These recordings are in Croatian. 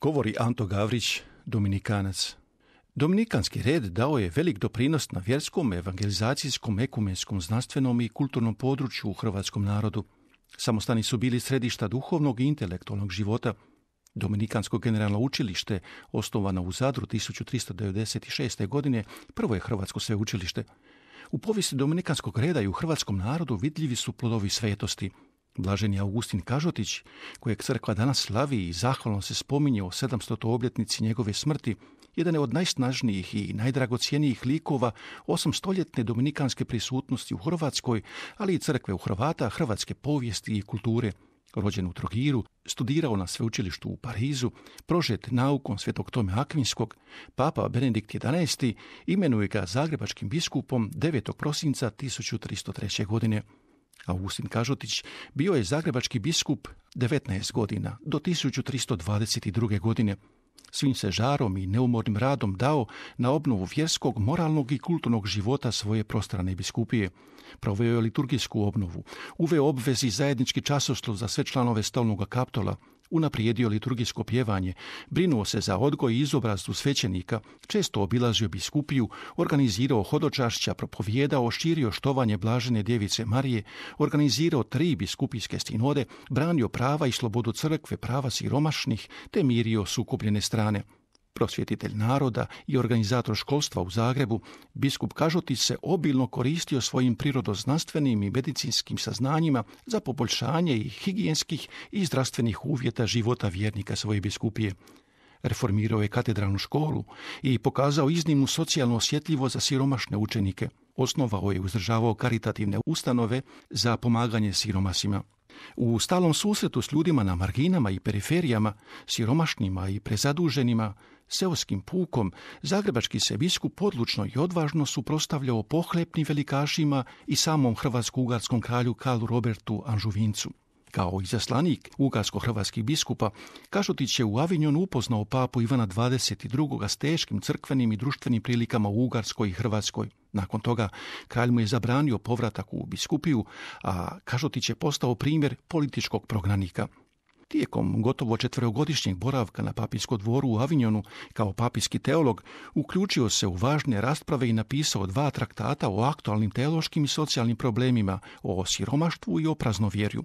govori Anto Gavrić, Dominikanac. Dominikanski red dao je velik doprinos na vjerskom, evangelizacijskom, ekumenskom, znanstvenom i kulturnom području u hrvatskom narodu. Samostani su bili središta duhovnog i intelektualnog života. Dominikansko generalno učilište, osnovano u Zadru 1396. godine, prvo je hrvatsko sveučilište. U povijesti Dominikanskog reda i u hrvatskom narodu vidljivi su plodovi svetosti – Blaženi Augustin Kažotić, kojeg crkva danas slavi i zahvalno se spominje o 700. obljetnici njegove smrti, jedan je od najsnažnijih i najdragocijenijih likova osamstoljetne dominikanske prisutnosti u Hrvatskoj, ali i crkve u Hrvata, hrvatske povijesti i kulture. Rođen u Trogiru, studirao na sveučilištu u Parizu, prožet naukom svetog Tome Akvinskog, papa Benedikt XI imenuje ga zagrebačkim biskupom 9. prosinca 1303. godine. Augustin Kažotić bio je zagrebački biskup 19 godina do 1322. godine. Svim se žarom i neumornim radom dao na obnovu vjerskog, moralnog i kulturnog života svoje prostrane biskupije. Proveo je liturgijsku obnovu, uveo obvezi zajednički časoslov za sve članove stolnog kaptola – unaprijedio liturgijsko pjevanje, brinuo se za odgoj i izobrazdu svećenika, često obilazio biskupiju, organizirao hodočašća, propovijedao, širio štovanje blažene djevice Marije, organizirao tri biskupijske stinode, branio prava i slobodu crkve, prava siromašnih, te mirio sukupljene strane prosvjetitelj naroda i organizator školstva u Zagrebu, biskup Kažotić se obilno koristio svojim prirodoznanstvenim i medicinskim saznanjima za poboljšanje i higijenskih i zdravstvenih uvjeta života vjernika svoje biskupije. Reformirao je katedralnu školu i pokazao iznimnu socijalnu osjetljivo za siromašne učenike. Osnovao je i uzdržavao karitativne ustanove za pomaganje siromasima. U stalom susretu s ljudima na marginama i periferijama, siromašnima i prezaduženima, seoskim pukom, zagrebački se biskup odlučno i odvažno suprostavljao pohlepnim velikašima i samom hrvatsko-ugarskom kralju Karlu Robertu Anžuvincu. Kao izaslanik ugarsko-hrvatskih biskupa, Kašutić je u Avinjon upoznao papu Ivana 22. s teškim crkvenim i društvenim prilikama u Ugarskoj i Hrvatskoj. Nakon toga kralj mu je zabranio povratak u biskupiju, a Kašutić je postao primjer političkog prognanika. Tijekom gotovo četverogodišnjeg boravka na papinskom dvoru u Avinjonu kao papijski teolog uključio se u važne rasprave i napisao dva traktata o aktualnim teološkim i socijalnim problemima, o siromaštvu i o praznovjerju.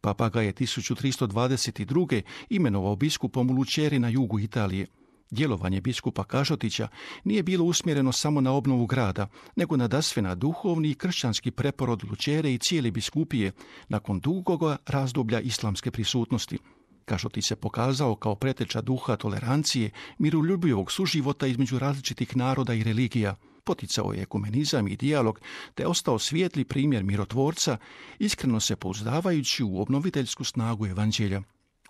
Papa ga je 1322. imenovao biskupom u Lučeri na jugu Italije. Djelovanje biskupa Kažotića nije bilo usmjereno samo na obnovu grada, nego na dasvena duhovni i kršćanski preporod Lučere i cijele biskupije nakon dugoga razdoblja islamske prisutnosti. Kažotić se pokazao kao preteča duha tolerancije, miroljubivog suživota između različitih naroda i religija – poticao je ekumenizam i dijalog te ostao svijetli primjer mirotvorca, iskreno se pouzdavajući u obnoviteljsku snagu evanđelja.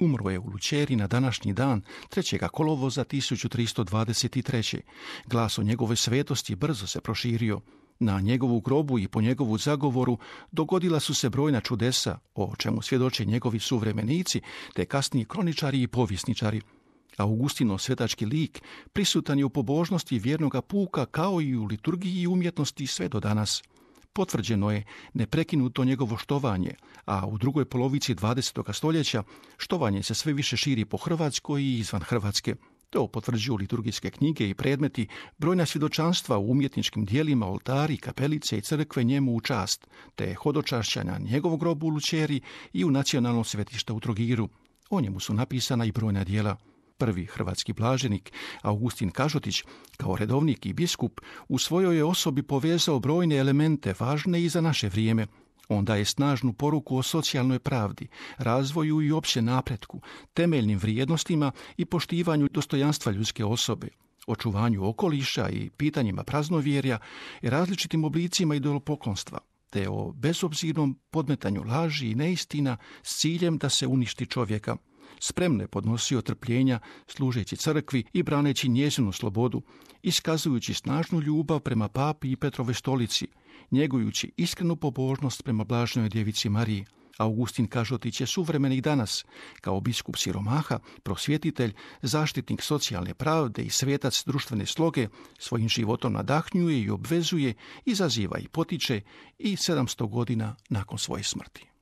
Umro je u Lučeri na današnji dan 3. kolovoza 1323. Glas o njegove svetosti brzo se proširio. Na njegovu grobu i po njegovu zagovoru dogodila su se brojna čudesa, o čemu svjedoče njegovi suvremenici, te kasniji kroničari i povjesničari – Augustino svetački lik prisutan je u pobožnosti vjernoga puka kao i u liturgiji i umjetnosti sve do danas. Potvrđeno je neprekinuto njegovo štovanje, a u drugoj polovici 20. stoljeća štovanje se sve više širi po Hrvatskoj i izvan Hrvatske. To potvrđuju liturgijske knjige i predmeti, brojna svjedočanstva u umjetničkim dijelima, oltari, kapelice i crkve njemu u čast, te hodočašća na njegov grobu u Lučeri i u nacionalnom svetišta u Trogiru. O njemu su napisana i brojna dijela prvi hrvatski blaženik Augustin Kažotić, kao redovnik i biskup, u svojoj je osobi povezao brojne elemente važne i za naše vrijeme, on daje snažnu poruku o socijalnoj pravdi, razvoju i opće napretku, temeljnim vrijednostima i poštivanju dostojanstva ljudske osobe, očuvanju okoliša i pitanjima praznovjerja i različitim oblicima idolopoklonstva, te o bezobzirnom podmetanju laži i neistina s ciljem da se uništi čovjeka – spremno je podnosio trpljenja služeći crkvi i braneći njezinu slobodu, iskazujući snažnu ljubav prema papi i Petrove stolici, njegujući iskrenu pobožnost prema blažnoj djevici Mariji. Augustin Kažotić je suvremenik danas, kao biskup siromaha, prosvjetitelj, zaštitnik socijalne pravde i svetac društvene sloge, svojim životom nadahnjuje i obvezuje, izaziva i potiče i 700 godina nakon svoje smrti.